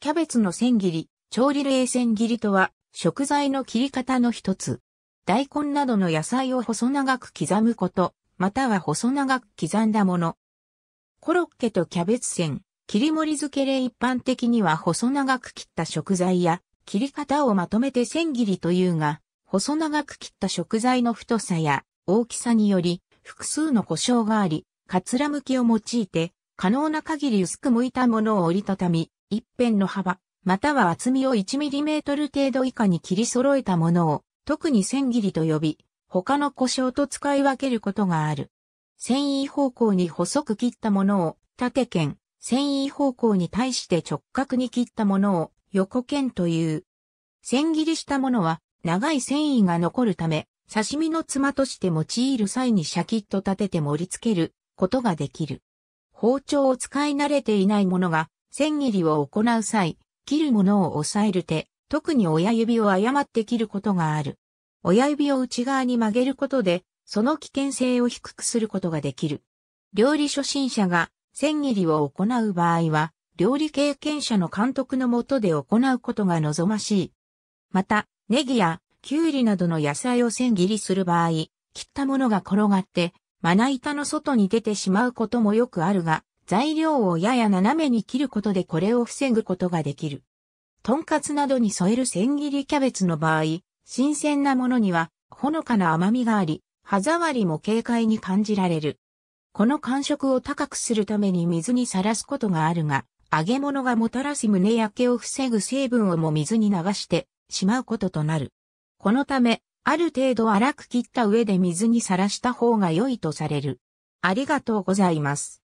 キャベツの千切り、調理冷千切りとは、食材の切り方の一つ。大根などの野菜を細長く刻むこと、または細長く刻んだもの。コロッケとキャベツ千、切り盛り漬けで一般的には細長く切った食材や、切り方をまとめて千切りというが、細長く切った食材の太さや大きさにより、複数の故障があり、かつら向きを用いて、可能な限り薄く剥いたものを折りたたみ、一辺の幅、または厚みを 1mm 程度以下に切り揃えたものを、特に千切りと呼び、他の故障と使い分けることがある。繊維方向に細く切ったものを縦剣、繊維方向に対して直角に切ったものを横剣という。千切りしたものは長い繊維が残るため、刺身のつまとして用いる際にシャキッと立てて盛り付けることができる。包丁を使い慣れていないものが千切りを行う際、切るものを押さえる手、特に親指を誤って切ることがある。親指を内側に曲げることで、その危険性を低くすることができる。料理初心者が千切りを行う場合は、料理経験者の監督のもとで行うことが望ましい。また、ネギやキュウリなどの野菜を千切りする場合、切ったものが転がって、まな板の外に出てしまうこともよくあるが、材料をやや斜めに切ることでこれを防ぐことができる。とんかつなどに添える千切りキャベツの場合、新鮮なものにはほのかな甘みがあり、歯触りも軽快に感じられる。この感触を高くするために水にさらすことがあるが、揚げ物がもたらす胸焼けを防ぐ成分をも水に流してしまうこととなる。このため、ある程度粗く切った上で水にさらした方が良いとされる。ありがとうございます。